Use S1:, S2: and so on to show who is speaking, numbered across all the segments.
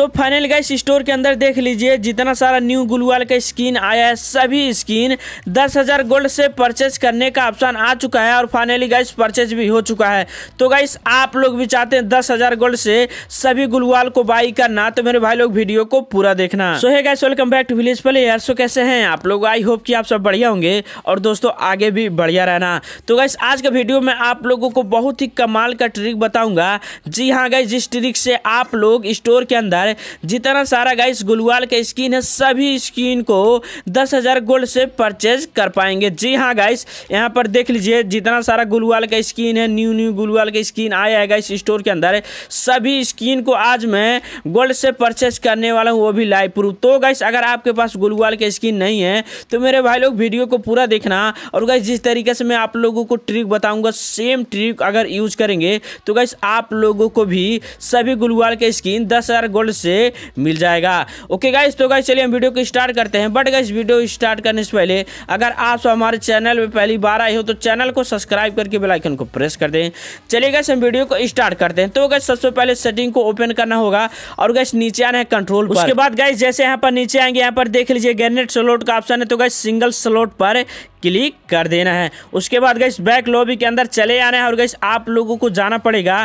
S1: तो final gas store के अंदर देख लीजिए जितना सारा न्यू गुलवाल का स्किन आया है सभी स्किन दस हज़ार गोल्ड से परचेज करने का ऑप्शन आ चुका है और फाइनली गैस परचेज भी हो चुका है तो गाइस आप लोग भी चाहते हैं दस हज़ार गोल्ड से सभी गुलवाल को बाई करना तो मेरे भाई लोग वीडियो को पूरा देखना सो है guys welcome back to village player so कैसे है आप लोग आई होप की आप सब बढ़िया होंगे और दोस्तों आगे भी बढ़िया रहना तो गैस आज का वीडियो में आप लोगों को बहुत ही कमाल का ट्रिक बताऊंगा जी हाँ गाइस जिस ट्रिक से आप लोग स्टोर के अंदर है जितना सारा गाइस गुलवाल के स्किन है सभी स्किन को दस हज़ार गोल्ड से परचेज कर पाएंगे जी हाँ गाइस यहाँ पर देख लीजिए जितना सारा गुलवाल का स्किन है न्यू न्यू गुलवाल का स्किन आया है इस स्टोर के अंदर सभी स्किन को आज मैं गोल्ड से परचेज करने वाला हूँ वो भी लाइव प्रूफ तो गाइस अगर आपके पास गुलवाल के स्किन नहीं है तो मेरे भाई लोग वीडियो को पूरा देखना और गाइस जिस तरीके से मैं आप लोगों को ट्रिक बताऊंगा सेम ट्रिक अगर यूज करेंगे तो गाइस आप लोगों को भी सभी गुलवाल के स्किन दस हजार गोल्ड गोल्ड से मिल जाएगा ओके गाइस तो गाइस चलिए हम वीडियो को स्टार्ट करते हैं बट गाइस वीडियो स्टार्ट करने से पहले अगर आप हमारे चैनल पर पहली बार आए हो तो चैनल को सब्सक्राइब करके बेलाइकन को प्रेस कर दें चलिए गाइस हम वीडियो को स्टार्ट करते हैं तो गाइस सबसे पहले सेटिंग को ओपन करना होगा और गाइस नीचे आना है कंट्रोल उसके बाद गाइस जैसे यहाँ पर नीचे आएंगे यहाँ पर देख लीजिए ग्रेनेट स्लोट का ऑप्शन है तो गाइस सिंगल स्लोट पर क्लिक कर देना है उसके बाद गई बैक लॉबी के अंदर चले आना है और गई आप लोगों को जाना पड़ेगा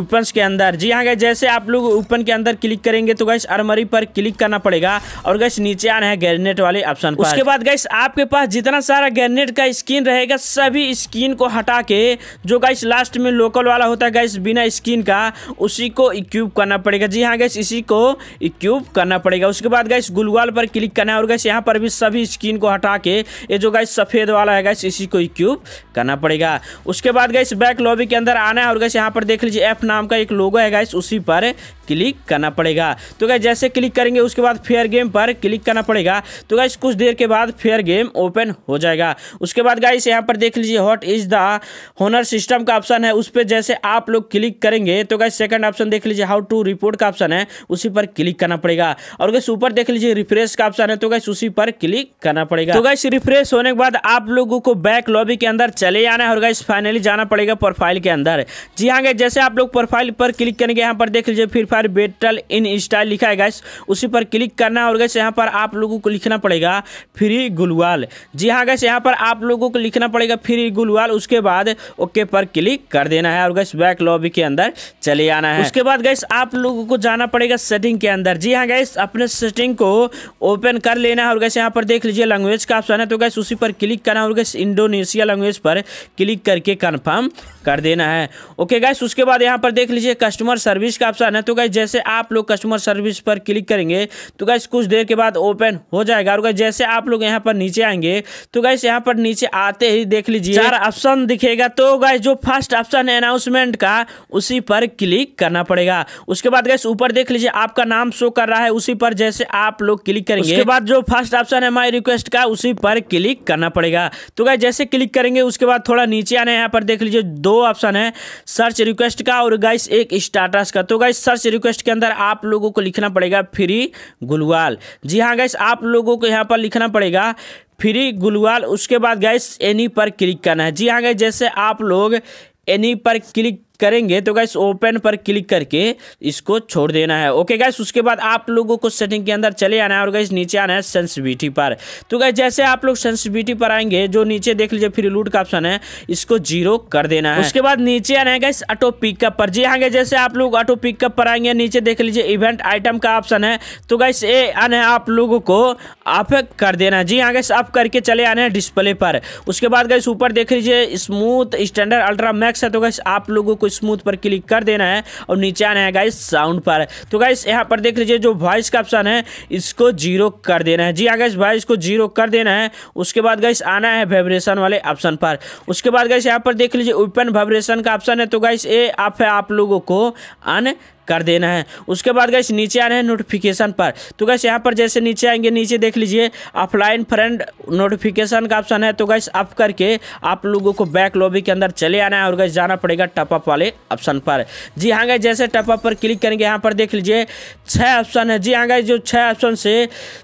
S1: ओपन के अंदर जी हाँ गई जैसे आप लोग ओपन के अंदर क्लिक करेंगे तो गई अरमरी पर क्लिक करना पड़ेगा और गई नीचे आना है ग्रेनेट वाले ऑप्शन उसके बाद गई आपके पास जितना सारा ग्रेनेट का स्क्रीन रहेगा सभी स्क्रीन को हटा के जो गई लास्ट में लोकल वाला होता है गई बिना स्क्रीन का उसी को इक्यूब करना पड़ेगा जी हाँ गैस इसी को इक्व करना पड़ेगा उसके बाद गई गुलवाल पर क्लिक करना है और गैस यहाँ पर भी सभी स्क्रीन को हटा के ये जो गई सफ़ेद स्पेड वाला है गैस इसी को इक्यूब क्यूब करना पड़ेगा उसके बाद गैस बैक लॉबी के अंदर आना है और गैस यहाँ पर देख लीजिए एफ नाम का एक लोगो है गैस उसी पर क्लिक करना पड़ेगा तो गैस जैसे क्लिक करेंगे उसके बाद फेयर गेम पर क्लिक करना पड़ेगा तो गैस कुछ देर के बाद फेयर गेम ओपन हो जाएगा उसके बाद गाइस यहाँ पर देख लीजिए what is the honour system का ऑप्शन है उस पर जैसे आप लोग क्लिक करेंगे तो गैस सेकंड ऑप्शन देख लीजिए हाउ टू रिपोर्ट का ऑप्शन है उसी पर क्लिक करना पड़ेगा और गैस ऊपर देख लीजिए रिफ्रेश का ऑप्शन है तो गैस उसी पर क्लिक करना पड़ेगा तो गैस रिफ्रेश होने के बाद आप लोगों को बैक लॉबी के अंदर चले आना है और गैस फाइनली जाना पड़ेगा प्रोफाइल के अंदर जी हाँ गए जैसे आप लोग प्रोफाइल पर क्लिक करेंगे यहाँ पर देख लीजिए फिर Free fire battle in style लिखा है गैस उसी पर क्लिक करना और गैस यहाँ पर आप लोगों को लिखना पड़ेगा फ्री गुलवाल जी हाँ गैस यहाँ पर आप लोगों को लिखना पड़ेगा फ्री गुलवाल उसके बाद ओके पर क्लिक कर देना है और गैस बैक लॉबी के अंदर चले आना है उसके बाद गैस आप लोगों को जाना पड़ेगा सेटिंग के अंदर जी हाँ गैस अपने सेटिंग को ओपन कर लेना है और गैस यहाँ पर देख लीजिए लैंग्वेज का ऑप्शन है तो गैस उसी पर क्लिक करना और गैस इंडोनेशिया लैंग्वेज पर क्लिक करके कन्फर्म कर देना है ओके गाइस उसके बाद यहाँ पर देख लीजिए कस्टमर सर्विस का ऑप्शन है तो गाइस जैसे आप लोग कस्टमर सर्विस पर क्लिक करेंगे तो गाइस कुछ देर के बाद ओपन हो जाएगा और जैसे आप लोग यहाँ पर नीचे आएंगे तो गाइस यहाँ पर नीचे आते ही देख लीजिए चार ऑप्शन दिखेगा तो गाइस जो फर्स्ट ऑप्शन है अनाउंसमेंट का उसी पर क्लिक करना पड़ेगा उसके बाद गैस ऊपर देख लीजिए आपका नाम शो कर रहा है उसी पर जैसे आप लोग क्लिक करेंगे उसके बाद जो फर्स्ट ऑप्शन है माई रिक्वेस्ट का उसी पर क्लिक करना पड़ेगा तो गाय जैसे क्लिक करेंगे उसके बाद थोड़ा नीचे आना यहाँ पर देख लीजिए दो दो ऑप्शन है सर्च रिक्वेस्ट का और गाइस एक स्टाटस का तो गाइस सर्च रिक्वेस्ट के अंदर आप लोगों को लिखना पड़ेगा फ्री गुलवाल जी हाँ गाइस आप लोगों को यहाँ पर लिखना पड़ेगा फ्री गुलवाल उसके बाद गाइस एनी पर क्लिक करना है जी हाँ गाइस जैसे आप लोग एनी पर क्लिक करेंगे तो गैस ओपन पर क्लिक करके इसको छोड़ देना है ओके गैस उसके बाद आप लोगों को सेटिंग के अंदर चले आना है और गैस नीचे आना है सेंसिविटी पर तो गैस जैसे आप लोग सेंसिविटी पर आएंगे जो नीचे देख लीजिए फिर लूट का ऑप्शन है इसको जीरो कर देना है उसके बाद नीचे आना है गैस ऑटो पिकअप पर जी हाँ जैसे आप लोग ऑटो पिकअप पर आएंगे नीचे देख लीजिए इवेंट आइटम का ऑप्शन है तो गैस ये आना है आप लोगों को आप कर देना जी हाँ गैस आप करके चले आना है डिस्प्ले पर उसके बाद गैस ऊपर देख लीजिए स्मूथ स्टैंडर्ड अल्ट्रा मैक्स है तो गैस आप लोगों को स्मूथ पर क्लिक कर देना है और नीचे आना है गाइस साउंड पर तो गाइस यहाँ पर देख लीजिए जो वॉइस का ऑप्शन है इसको जीरो कर देना है जी हाँ गाइस वॉइस को जीरो कर देना है उसके बाद गाइस आना है वाइब्रेशन वाले ऑप्शन पर उसके बाद गाइस यहाँ पर देख लीजिए ओपन वाइब्रेशन का ऑप्शन है तो गाइस ये आप है आप लोगों को अन कर देना है उसके बाद गैस नीचे आ रहे हैं नोटिफिकेशन पर तो गैस यहाँ पर जैसे नीचे आएंगे नीचे देख लीजिए ऑफलाइन फ्रेंड नोटिफिकेशन का ऑप्शन है तो गैस अप करके आप लोगों को बैक लॉबी के अंदर चले आना है और गैस जाना पड़ेगा टपअप वाले ऑप्शन पर जी हाँ गए जैसे टपअप पर क्लिक करेंगे यहाँ पर देख लीजिए छः ऑप्शन है जी हाँ गए जो छः ऑप्शन से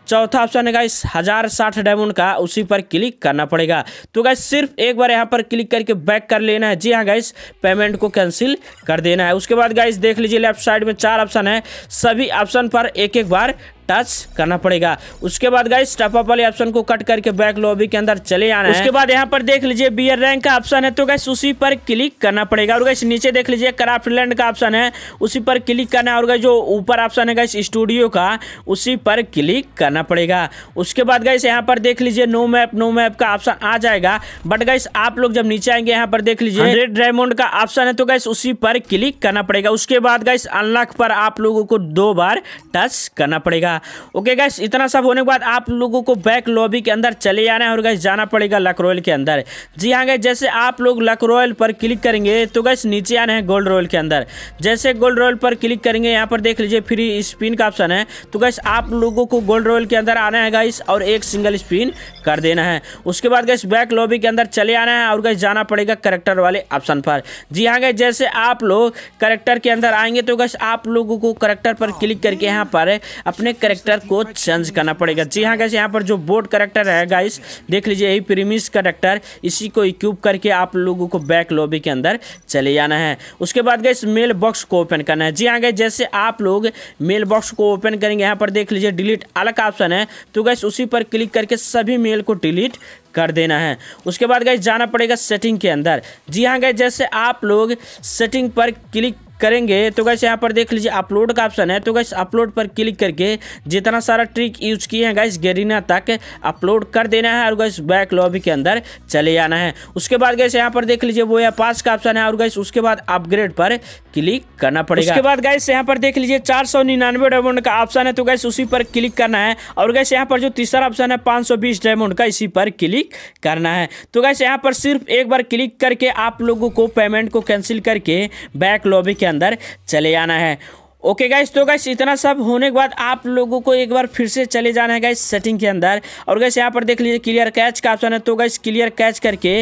S1: चौथा ऑप्शन है गाइस हज़ार साठ डायमंड का उसी पर क्लिक करना पड़ेगा तो गाइस सिर्फ एक बार यहाँ पर क्लिक करके बैक कर लेना है जी हाँ गाइस पेमेंट को कैंसिल कर देना है उसके बाद गाइस देख लीजिए लेफ्ट साइड में चार ऑप्शन है सभी ऑप्शन पर एक एक बार टच करना पड़ेगा उसके बाद गाइस टॉपअप वाले ऑप्शन को कट करके बैक लॉबी के अंदर चले आना उसके बाद यहाँ पर देख लीजिए बियर रैंक का ऑप्शन है तो गाइस उसी पर क्लिक करना पड़ेगा और गाइस नीचे देख लीजिए क्राफ्ट लैंड का ऑप्शन है उसी पर क्लिक करना है और गाइस जो ऊपर ऑप्शन है गाइस स्टूडियो का उसी पर क्लिक करना पड़ेगा उसके बाद गाइस यहाँ पर देख लीजिए नो मैप नो मैप का ऑप्शन आ जाएगा बट गाइस आप लोग जब नीचे आएंगे यहाँ पर देख लीजिए रेड डायमंड का ऑप्शन है तो गाइस उसी पर क्लिक करना पड़ेगा उसके बाद गाइस अनलॉक पर आप लोगों को दो बार टच करना पड़ेगा जाएगा ओके गैस इतना सब होने के बाद आप लोगों को बैक लॉबी के अंदर चले जाना है और गैस जाना पड़ेगा लक रॉयल के अंदर जी हाँ गैस जैसे आप लोग लक रॉयल पर क्लिक करेंगे तो गैस नीचे आना है गोल्ड रॉयल के अंदर जैसे गोल्ड रॉयल पर क्लिक करेंगे यहाँ पर देख लीजिए फ्री स्पिन का ऑप्शन है तो गैस आप लोगों को गोल्ड रॉयल के अंदर आना है गैस और एक सिंगल स्पिन कर देना है उसके बाद गैस बैक लॉबी के अंदर चले आना है और गैस जाना पड़ेगा करेक्टर वाले ऑप्शन पर जी हाँ गैस जैसे आप लोग करेक्टर के अंदर आएंगे तो गैस आप लोगों को करेक्टर पर क्लिक करके यहाँ पर अपने करेक्टर को चेंज करना पड़ेगा जी हाँ गाइस यहाँ पर जो बोर्ड करेक्टर है गाइस देख लीजिए यही प्रीमिस करेक्टर इसी को इक्यूब करके आप लोगों को बैक लॉबी के अंदर चले जाना है उसके बाद गाइस मेल बॉक्स को ओपन करना है जी हाँ गाइस जैसे आप लोग मेल बॉक्स को ओपन करेंगे यहाँ पर देख लीजिए डिलीट अलग ऑप्शन है तो गैस उसी पर क्लिक करके सभी मेल को डिलीट कर देना है उसके बाद गैस जाना पड़ेगा सेटिंग के अंदर जी हाँ गैस जैसे आप लोग सेटिंग पर क्लिक करेंगे तो गैस यहाँ पर देख लीजिए अपलोड का ऑप्शन है तो गैस अपलोड पर क्लिक करके जितना सारा ट्रिक यूज किए हैं गैस गरीना तक अपलोड कर देना है और गैस बैक लॉबी के अंदर चले जाना है उसके बाद गैस यहाँ पर देख लीजिए वो या पास का ऑप्शन है और गैस उसके बाद अपग्रेड पर क्लिक करना पड़ेगा उसके बाद गैस यहाँ पर देख लीजिए चार सौ निन्यानवे डायमंड का ऑप्शन है तो गैस उसी पर क्लिक करना है और गैस यहाँ पर जो तीसरा ऑप्शन है पाँच सौ बीस डायमंड का इसी पर क्लिक करना है तो गैस यहाँ पर सिर्फ एक बार क्लिक करके आप लोगों को पेमेंट को कैंसिल करके बैक लॉबी के अंदर चले जाना है ओके गाइस तो गाइस इतना सब होने के बाद आप लोगों को एक बार फिर से चले जाना है गाइस सेटिंग के अंदर और गैस यहाँ पर देख लीजिए क्लियर कैच का ऑप्शन है तो गाइस क्लियर कैच करके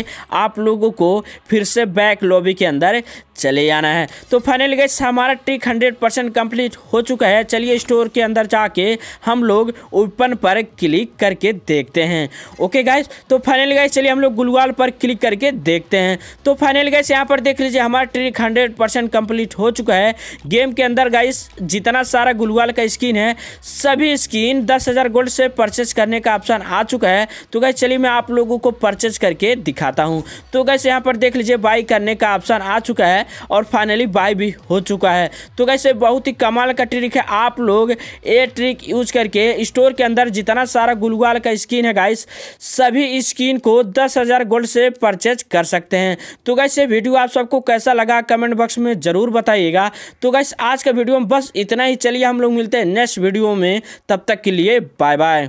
S1: आप लोगों को फिर से बैक लॉबी के अंदर चले जाना है तो फाइनल गैस हमारा ट्रिक हंड्रेड परसेंट कम्प्लीट हो चुका है चलिए स्टोर के अंदर जाके हम लोग ओपन पर क्लिक करके देखते हैं ओके गाइस तो फाइनल गैस चलिए हम लोग गुलवाल पर क्लिक करके देखते हैं तो फाइनल गैस यहाँ पर देख लीजिए हमारा ट्रिक हंड्रेड परसेंट हो चुका है गेम के अंदर गाइस गाइस जितना सारा गुलवाल का स्किन है सभी स्किन दस हज़ार गोल्ड से परचेज करने का ऑप्शन आ चुका है तो गैस चलिए मैं आप लोगों को परचेज करके दिखाता हूँ तो गैस यहाँ पर देख लीजिए बाई करने का ऑप्शन आ चुका है और फाइनली बाई भी हो चुका है तो गैस बहुत ही कमाल का ट्रिक है आप लोग ये ट्रिक यूज करके स्टोर के अंदर जितना सारा गुलवाल का स्किन है गाइस सभी स्किन को दस हज़ार गोल्ड से परचेज कर सकते हैं तो गैस वीडियो आप सबको कैसा लगा कमेंट बॉक्स में ज़रूर बताइएगा तो गैस आज का वीडियो वीडियो में बस इतना ही चलिए हम लोग मिलते हैं नेक्स्ट वीडियो में तब तक के लिए बाय बाय